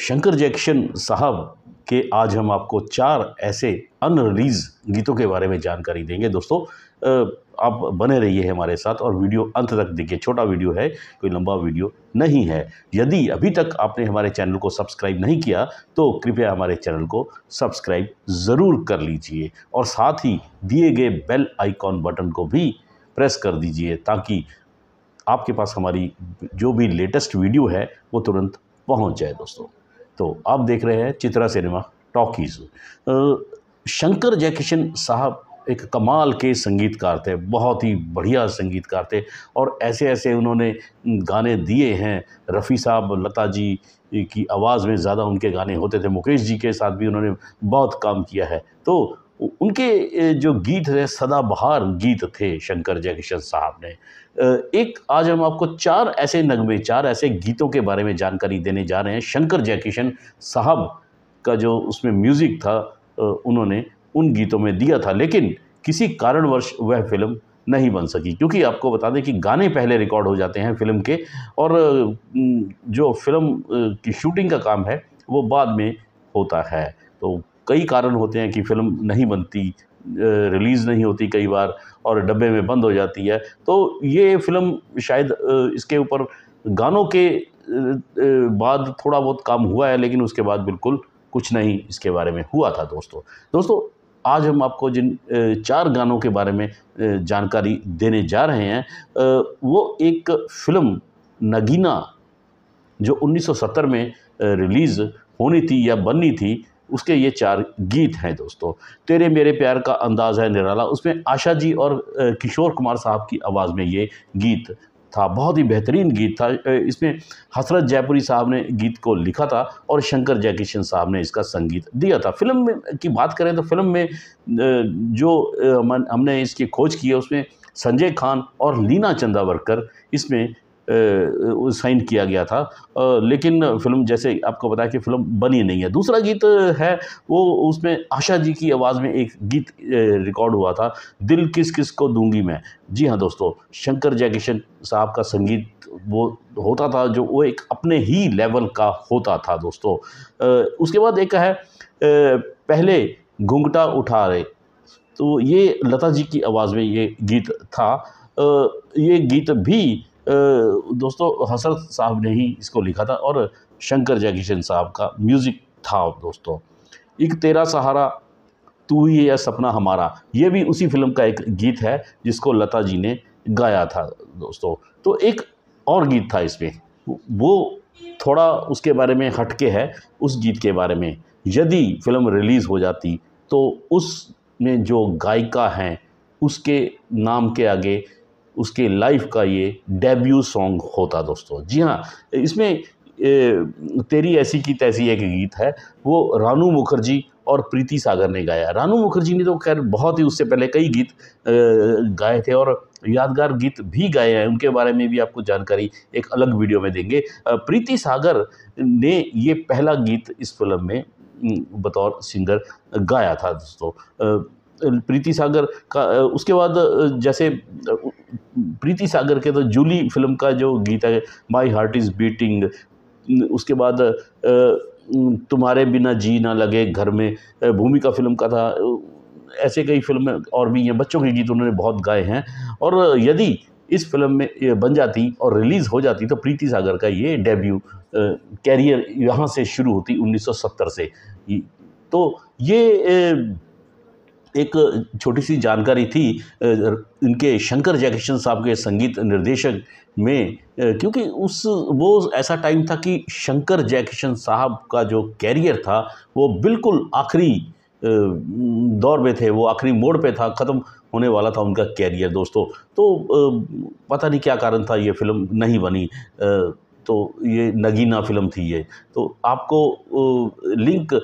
शंकर जैक्शन साहब के आज हम आपको चार ऐसे अन रिलीज गीतों के बारे में जानकारी देंगे दोस्तों आप बने रहिए हमारे साथ और वीडियो अंत तक देखिए छोटा वीडियो है कोई लंबा वीडियो नहीं है यदि अभी तक आपने हमारे चैनल को सब्सक्राइब नहीं किया तो कृपया हमारे चैनल को सब्सक्राइब ज़रूर कर लीजिए और साथ ही दिए गए बेल आइकॉन बटन को भी प्रेस कर दीजिए ताकि आपके पास हमारी जो भी लेटेस्ट वीडियो है वो तुरंत पहुँच जाए दोस्तों तो आप देख रहे हैं चित्रा सिनेमा टॉकीज शंकर जयकिशन साहब एक कमाल के संगीतकार थे बहुत ही बढ़िया संगीतकार थे और ऐसे ऐसे उन्होंने गाने दिए हैं रफ़ी साहब लता जी की आवाज़ में ज़्यादा उनके गाने होते थे मुकेश जी के साथ भी उन्होंने बहुत काम किया है तो उनके जो गीत थे सदाबहार गीत थे शंकर जयकिशन साहब ने एक आज हम आपको चार ऐसे नगमे चार ऐसे गीतों के बारे में जानकारी देने जा रहे हैं शंकर जयकिशन साहब का जो उसमें म्यूज़िक था उन्होंने उन गीतों में दिया था लेकिन किसी कारणवश वह फिल्म नहीं बन सकी क्योंकि आपको बता दें कि गाने पहले रिकॉर्ड हो जाते हैं फिल्म के और जो फिल्म की शूटिंग का काम है वो बाद में होता है तो कई कारण होते हैं कि फ़िल्म नहीं बनती रिलीज़ नहीं होती कई बार और डब्बे में बंद हो जाती है तो ये फ़िल्म शायद इसके ऊपर गानों के बाद थोड़ा बहुत काम हुआ है लेकिन उसके बाद बिल्कुल कुछ नहीं इसके बारे में हुआ था दोस्तों दोस्तों आज हम आपको जिन चार गानों के बारे में जानकारी देने जा रहे हैं वो एक फ़िल्म नगीना जो 1970 में रिलीज़ होनी थी या बननी थी उसके ये चार गीत हैं दोस्तों तेरे मेरे प्यार का अंदाज़ है निराला उसमें आशा जी और किशोर कुमार साहब की आवाज़ में ये गीत था बहुत ही बेहतरीन गीत था इसमें हसरत जयपुरी साहब ने गीत को लिखा था और शंकर जयकिशन साहब ने इसका संगीत दिया था फिल्म में की बात करें तो फिल्म में जो हमने इसकी खोज की है उसमें संजय खान और लीना चंदावरकर इसमें साइन किया गया था लेकिन फिल्म जैसे आपको बताया कि फिल्म बनी नहीं है दूसरा गीत है वो उसमें आशा जी की आवाज़ में एक गीत रिकॉर्ड हुआ था दिल किस किस को दूंगी मैं जी हाँ दोस्तों शंकर जयकिशन साहब का संगीत वो होता था जो वो एक अपने ही लेवल का होता था दोस्तों उसके बाद एक है पहले घुंघटा उठा रहे तो ये लता जी की आवाज़ में ये गीत था ये गीत भी दोस्तों हसरत साहब ने ही इसको लिखा था और शंकर जयकिशन साहब का म्यूज़िक था दोस्तों एक तेरा सहारा तू ही या सपना हमारा ये भी उसी फिल्म का एक गीत है जिसको लता जी ने गाया था दोस्तों तो एक और गीत था इसमें वो थोड़ा उसके बारे में हटके है उस गीत के बारे में यदि फिल्म रिलीज़ हो जाती तो उस में जो गायिका हैं उसके नाम के आगे उसके लाइफ का ये डेब्यू सॉन्ग होता दोस्तों जी हाँ इसमें ए, तेरी ऐसी की तैसी एक गीत है वो रानू मुखर्जी और प्रीति सागर ने गाया रानू मुखर्जी ने तो खैर बहुत ही उससे पहले कई गीत गाए थे और यादगार गीत भी गाए हैं उनके बारे में भी आपको जानकारी एक अलग वीडियो में देंगे प्रीति सागर ने ये पहला गीत इस फिल्म में बतौर सिंगर गाया था दोस्तों प्रीति सागर का उसके बाद जैसे प्रीति सागर के तो जूली फिल्म का जो गीत है माई हार्ट इज़ बीटिंग उसके बाद तुम्हारे बिना जी ना लगे घर में भूमिका फिल्म का था ऐसे कई फिल्में और भी हैं बच्चों के गीत उन्होंने बहुत गाए हैं और यदि इस फिल्म में बन जाती और रिलीज़ हो जाती तो प्रीति सागर का ये डेब्यू कैरियर यहाँ से शुरू होती 1970 से तो ये एक छोटी सी जानकारी थी इनके शंकर जयकिशन साहब के संगीत निर्देशक में क्योंकि उस वो ऐसा टाइम था कि शंकर जयकिशन साहब का जो कैरियर था वो बिल्कुल आखिरी दौर में थे वो आखिरी मोड़ पे था ख़त्म होने वाला था उनका कैरियर दोस्तों तो पता नहीं क्या कारण था ये फिल्म नहीं बनी तो ये नगीना फिल्म थी ये तो आपको लिंक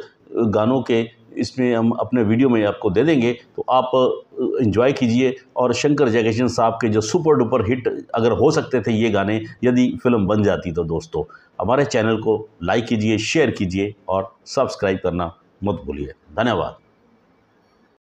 गानों के इसमें हम अपने वीडियो में आपको दे देंगे तो आप इन्जॉय कीजिए और शंकर जयकिशन साहब के जो सुपर डुपर हिट अगर हो सकते थे ये गाने यदि फिल्म बन जाती तो दोस्तों हमारे चैनल को लाइक कीजिए शेयर कीजिए और सब्सक्राइब करना मत भूलिए धन्यवाद